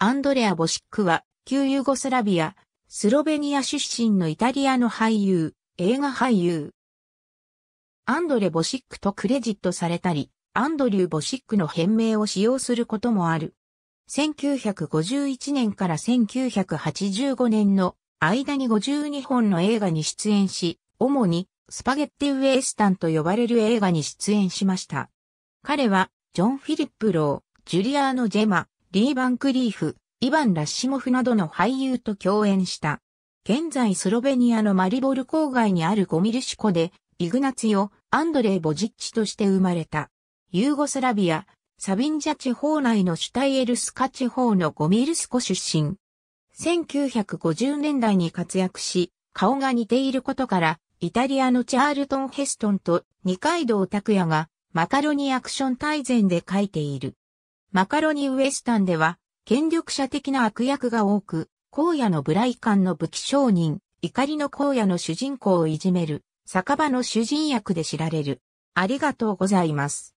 アンドレア・ボシックは、旧ユーゴスラビア、スロベニア出身のイタリアの俳優、映画俳優。アンドレ・ボシックとクレジットされたり、アンドリュー・ボシックの変名を使用することもある。1951年から1985年の間に52本の映画に出演し、主にスパゲッティウエスタンと呼ばれる映画に出演しました。彼は、ジョン・フィリップ・ロー、ジュリアーノ・ジェマ、リー・バンクリーフ、イヴァン・ラッシモフなどの俳優と共演した。現在スロベニアのマリボル郊外にあるゴミルシコで、イグナツヨ、アンドレイ・ボジッチとして生まれた。ユーゴスラビア、サビンジャ地方内のシュタイエルスカ地方のゴミルスコ出身。1950年代に活躍し、顔が似ていることから、イタリアのチャールトン・ヘストンと二階堂拓也がマカロニアクション大全で書いている。マカロニウエスタンでは、権力者的な悪役が多く、荒野のブライカンの武器商人、怒りの荒野の主人公をいじめる、酒場の主人役で知られる。ありがとうございます。